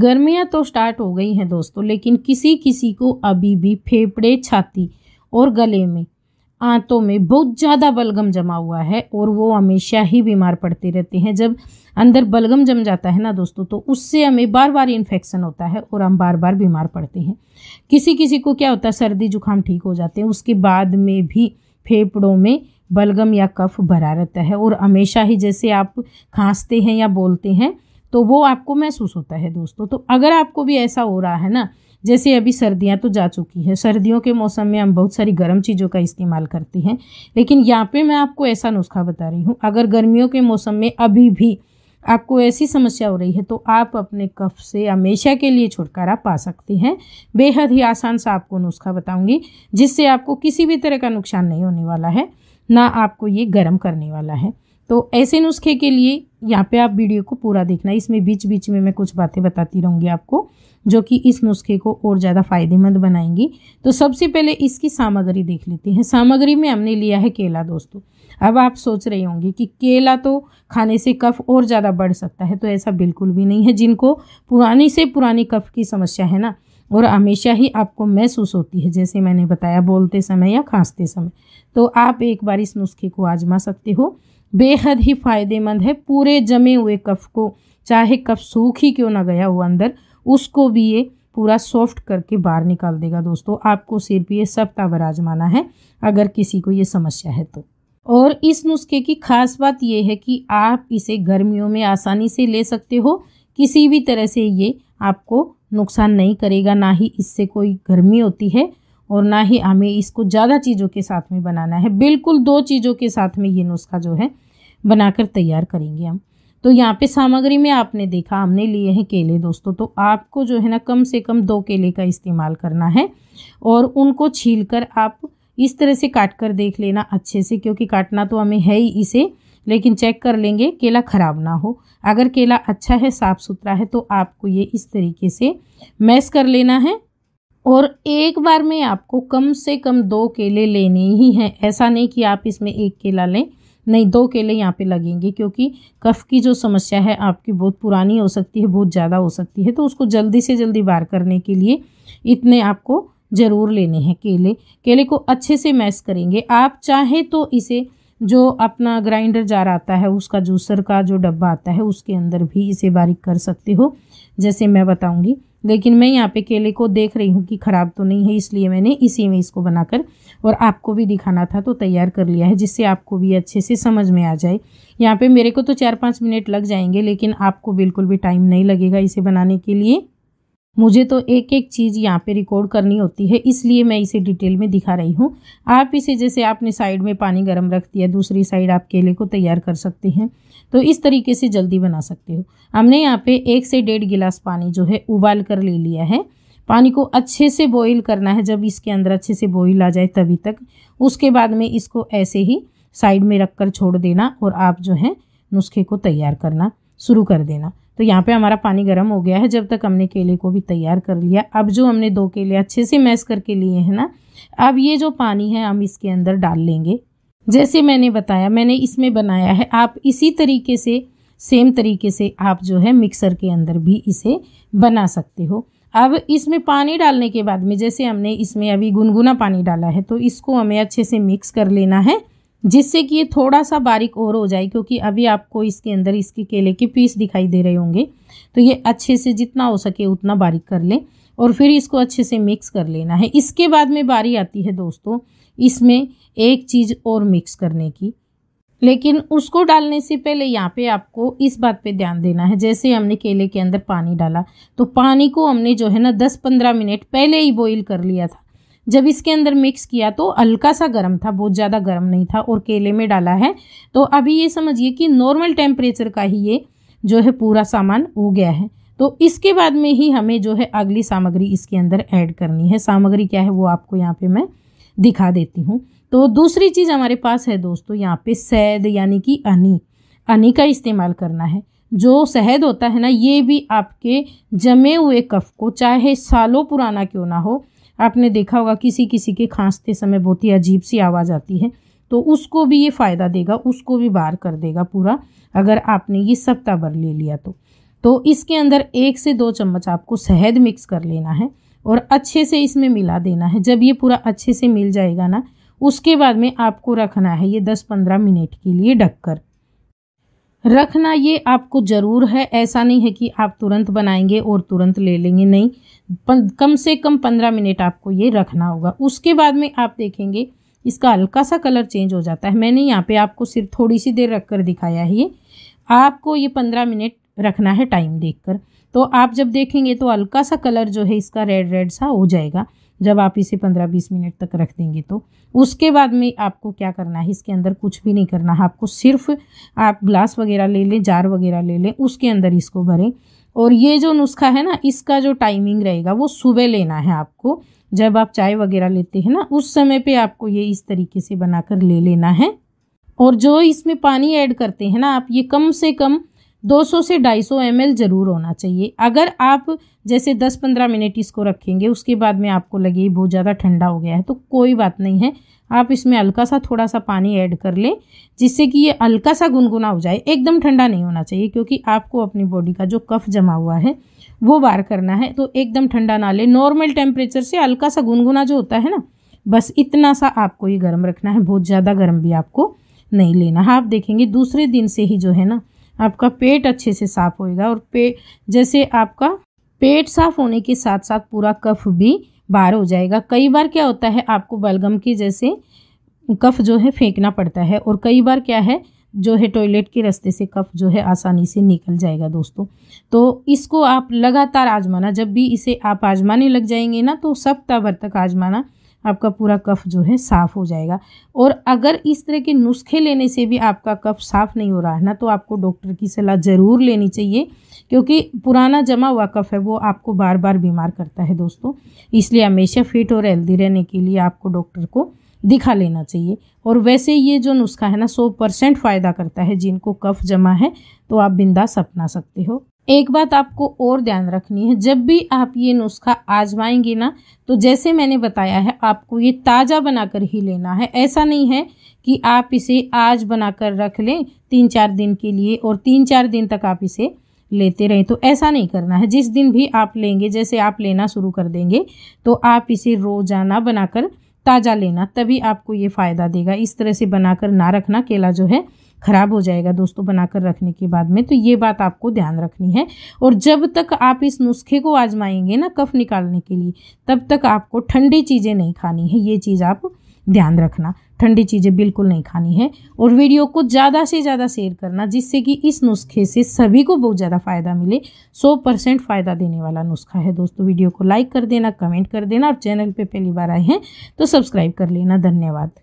गर्मियाँ तो स्टार्ट हो गई हैं दोस्तों लेकिन किसी किसी को अभी भी फेफड़े छाती और गले में आंतों में बहुत ज़्यादा बलगम जमा हुआ है और वो हमेशा ही बीमार पड़ते रहते हैं जब अंदर बलगम जम जाता है ना दोस्तों तो उससे हमें बार बार इन्फेक्शन होता है और हम बार बार बीमार पड़ते हैं किसी किसी को क्या होता है सर्दी जुकाम ठीक हो जाते हैं उसके बाद में भी फेफड़ों में बलगम या कफ भरा रहता है और हमेशा ही जैसे आप खांसते हैं या बोलते हैं तो वो आपको महसूस होता है दोस्तों तो अगर आपको भी ऐसा हो रहा है ना जैसे अभी सर्दियां तो जा चुकी हैं सर्दियों के मौसम में हम बहुत सारी गर्म चीज़ों का इस्तेमाल करते हैं लेकिन यहाँ पे मैं आपको ऐसा नुस्खा बता रही हूँ अगर गर्मियों के मौसम में अभी भी आपको ऐसी समस्या हो रही है तो आप अपने कफ से हमेशा के लिए छुटकारा पा सकते हैं बेहद ही आसान सा आपको नुस्खा बताऊंगी जिससे आपको किसी भी तरह का नुकसान नहीं होने वाला है ना आपको ये गर्म करने वाला है तो ऐसे नुस्खे के लिए यहाँ पे आप वीडियो को पूरा देखना इसमें बीच बीच में मैं कुछ बातें बताती रहूँगी आपको जो कि इस नुस्खे को और ज़्यादा फ़ायदेमंद बनाएंगी तो सबसे पहले इसकी सामग्री देख लेते हैं सामग्री में हमने लिया है केला दोस्तों अब आप सोच रहे होंगे कि केला तो खाने से कफ और ज़्यादा बढ़ सकता है तो ऐसा बिल्कुल भी नहीं है जिनको पुरानी से पुरानी कफ की समस्या है ना और हमेशा ही आपको महसूस होती है जैसे मैंने बताया बोलते समय या खांसते समय तो आप एक बार इस नुस्खे को आजमा सकते हो बेहद ही फ़ायदेमंद है पूरे जमे हुए कफ को चाहे कफ सूख ही क्यों ना गया हो अंदर उसको भी ये पूरा सॉफ्ट करके बाहर निकाल देगा दोस्तों आपको सिर्फ ये सप्ताह वर आजमाना है अगर किसी को ये समस्या है तो और इस नुस्खे की खास बात यह है कि आप इसे गर्मियों में आसानी से ले सकते हो किसी भी तरह से ये आपको नुकसान नहीं करेगा ना ही इससे कोई गर्मी होती है और ना ही हमें इसको ज़्यादा चीज़ों के साथ में बनाना है बिल्कुल दो चीज़ों के साथ में ये नुस्खा जो है बनाकर तैयार करेंगे हम तो यहाँ पे सामग्री में आपने देखा हमने लिए हैं केले दोस्तों तो आपको जो है ना कम से कम दो केले का इस्तेमाल करना है और उनको छील कर आप इस तरह से काट कर देख लेना अच्छे से क्योंकि काटना तो हमें है ही इसे लेकिन चेक कर लेंगे केला ख़राब ना हो अगर केला अच्छा है साफ़ सुथरा है तो आपको ये इस तरीके से मैस कर लेना है और एक बार में आपको कम से कम दो केले लेने ही हैं ऐसा नहीं कि आप इसमें एक केला लें नहीं दो केले यहाँ पे लगेंगे क्योंकि कफ की जो समस्या है आपकी बहुत पुरानी हो सकती है बहुत ज़्यादा हो सकती है तो उसको जल्दी से जल्दी बार करने के लिए इतने आपको ज़रूर लेने हैं केले केले को अच्छे से मैश करेंगे आप चाहे तो इसे जो अपना ग्राइंडर जार आता है उसका जूसर का जो डब्बा आता है उसके अंदर भी इसे बारीक कर सकते हो जैसे मैं बताऊँगी लेकिन मैं यहाँ पे केले को देख रही हूँ कि ख़राब तो नहीं है इसलिए मैंने इसी में इसको बनाकर और आपको भी दिखाना था तो तैयार कर लिया है जिससे आपको भी अच्छे से समझ में आ जाए यहाँ पे मेरे को तो चार पाँच मिनट लग जाएंगे लेकिन आपको बिल्कुल भी टाइम नहीं लगेगा इसे बनाने के लिए मुझे तो एक एक चीज़ यहाँ पे रिकॉर्ड करनी होती है इसलिए मैं इसे डिटेल में दिखा रही हूँ आप इसे जैसे आपने साइड में पानी गर्म रख दिया दूसरी साइड आप केले को तैयार कर सकते हैं तो इस तरीके से जल्दी बना सकते हो हमने यहाँ पे एक से डेढ़ गिलास पानी जो है उबाल कर ले लिया है पानी को अच्छे से बॉईल करना है जब इसके अंदर अच्छे से बॉईल आ जाए तभी तक उसके बाद में इसको ऐसे ही साइड में रख कर छोड़ देना और आप जो है नुस्खे को तैयार करना शुरू कर देना तो यहाँ पे हमारा पानी गर्म हो गया है जब तक हमने केले को भी तैयार कर लिया अब जो हमने दो केले अच्छे से मैश करके लिए हैं ना अब ये जो पानी है हम इसके अंदर डाल लेंगे जैसे मैंने बताया मैंने इसमें बनाया है आप इसी तरीके से सेम तरीके से आप जो है मिक्सर के अंदर भी इसे बना सकते हो अब इसमें पानी डालने के बाद में जैसे हमने इसमें अभी गुनगुना पानी डाला है तो इसको हमें अच्छे से मिक्स कर लेना है जिससे कि ये थोड़ा सा बारीक और हो जाए क्योंकि अभी आपको इसके अंदर इसके केले के पीस दिखाई दे रहे होंगे तो ये अच्छे से जितना हो सके उतना बारीक कर लें और फिर इसको अच्छे से मिक्स कर लेना है इसके बाद में बारी आती है दोस्तों इसमें एक चीज़ और मिक्स करने की लेकिन उसको डालने से पहले यहाँ पे आपको इस बात पे ध्यान देना है जैसे हमने केले के अंदर पानी डाला तो पानी को हमने जो है ना 10-15 मिनट पहले ही बॉईल कर लिया था जब इसके अंदर मिक्स किया तो हल्का सा गर्म था बहुत ज़्यादा गर्म नहीं था और केले में डाला है तो अभी ये समझिए कि नॉर्मल टेम्परेचर का ही ये जो है पूरा सामान हो गया है तो इसके बाद में ही हमें जो है अगली सामग्री इसके अंदर ऐड करनी है सामग्री क्या है वो आपको यहाँ पे मैं दिखा देती हूँ तो दूसरी चीज़ हमारे पास है दोस्तों यहाँ पे शहद यानी कि अनी अनी का इस्तेमाल करना है जो शहद होता है ना ये भी आपके जमे हुए कफ को चाहे सालों पुराना क्यों ना हो आपने देखा होगा किसी किसी के खांसते समय बहुत ही अजीब सी आवाज़ आती है तो उसको भी ये फ़ायदा देगा उसको भी बाहर कर देगा पूरा अगर आपने ये सप्ताह भर ले लिया तो तो इसके अंदर एक से दो चम्मच आपको शहद मिक्स कर लेना है और अच्छे से इसमें मिला देना है जब ये पूरा अच्छे से मिल जाएगा ना उसके बाद में आपको रखना है ये दस पंद्रह मिनट के लिए ढककर रखना ये आपको ज़रूर है ऐसा नहीं है कि आप तुरंत बनाएंगे और तुरंत ले लेंगे नहीं कम से कम पंद्रह मिनट आपको ये रखना होगा उसके बाद में आप देखेंगे इसका हल्का सा कलर चेंज हो जाता है मैंने यहाँ पे आपको सिर्फ थोड़ी सी देर रख कर दिखाया है ये आपको ये पंद्रह मिनट रखना है टाइम देखकर तो आप जब देखेंगे तो हल्का सा कलर जो है इसका रेड रेड सा हो जाएगा जब आप इसे पंद्रह बीस मिनट तक रख देंगे तो उसके बाद में आपको क्या करना है इसके अंदर कुछ भी नहीं करना है आपको सिर्फ आप ग्लास वगैरह ले लें जार वगैरह ले लें उसके अंदर इसको भरें और ये जो नुस्खा है ना इसका जो टाइमिंग रहेगा वो सुबह लेना है आपको जब आप चाय वगैरह लेते हैं ना उस समय पे आपको ये इस तरीके से बनाकर ले लेना है और जो इसमें पानी ऐड करते हैं ना आप ये कम से कम 200 से 250 सौ ज़रूर होना चाहिए अगर आप जैसे 10-15 मिनट इसको रखेंगे उसके बाद में आपको लगे बहुत ज़्यादा ठंडा हो गया है तो कोई बात नहीं है आप इसमें हल्का सा थोड़ा सा पानी ऐड कर लें जिससे कि ये हल्का सा गुनगुना हो जाए एकदम ठंडा नहीं होना चाहिए क्योंकि आपको अपनी बॉडी का जो कफ जमा हुआ है वो बार करना है तो एकदम ठंडा ना लें नॉर्मल टेम्परेचर से हल्का सा गुनगुना जो होता है ना बस इतना सा आपको ये गर्म रखना है बहुत ज़्यादा गर्म भी आपको नहीं लेना है हाँ, आप देखेंगे दूसरे दिन से ही जो है ना आपका पेट अच्छे से साफ होएगा और पे जैसे आपका पेट साफ होने के साथ साथ पूरा कफ भी बाहर हो जाएगा कई बार क्या होता है आपको बलगम की जैसे कफ जो है फेंकना पड़ता है और कई बार क्या है जो है टॉयलेट के रास्ते से कफ जो है आसानी से निकल जाएगा दोस्तों तो इसको आप लगातार आजमाना जब भी इसे आप आजमाने लग जाएंगे ना तो सप्ताह भर तक आजमाना आपका पूरा कफ जो है साफ़ हो जाएगा और अगर इस तरह के नुस्खे लेने से भी आपका कफ साफ़ नहीं हो रहा है ना तो आपको डॉक्टर की सलाह ज़रूर लेनी चाहिए क्योंकि पुराना जमा हुआ कफ है वो आपको बार बार बीमार करता है दोस्तों इसलिए हमेशा फिट और हेल्दी रहने के लिए आपको डॉक्टर को दिखा लेना चाहिए और वैसे ये जो नुस्खा है ना सौ परसेंट फ़ायदा करता है जिनको कफ जमा है तो आप बिंदास अपना सकते हो एक बात आपको और ध्यान रखनी है जब भी आप ये नुस्खा आजमाएंगे ना तो जैसे मैंने बताया है आपको ये ताज़ा बनाकर ही लेना है ऐसा नहीं है कि आप इसे आज बनाकर रख लें तीन चार दिन के लिए और तीन चार दिन तक आप इसे लेते रहें तो ऐसा नहीं करना है जिस दिन भी आप लेंगे जैसे आप लेना शुरू कर देंगे तो आप इसे रोज़ाना बनाकर ताज़ा लेना तभी आपको ये फ़ायदा देगा इस तरह से बनाकर ना रखना केला जो है ख़राब हो जाएगा दोस्तों बनाकर रखने के बाद में तो ये बात आपको ध्यान रखनी है और जब तक आप इस नुस्खे को आजमाएंगे ना कफ़ निकालने के लिए तब तक आपको ठंडी चीज़ें नहीं खानी है ये चीज़ आप ध्यान रखना ठंडी चीज़ें बिल्कुल नहीं खानी है और वीडियो को ज़्यादा से ज़्यादा शेयर करना जिससे कि इस नुस्खे से सभी को बहुत ज़्यादा फ़ायदा मिले 100 परसेंट फ़ायदा देने वाला नुस्खा है दोस्तों वीडियो को लाइक कर देना कमेंट कर देना और चैनल पे पहली बार आए हैं तो सब्सक्राइब कर लेना धन्यवाद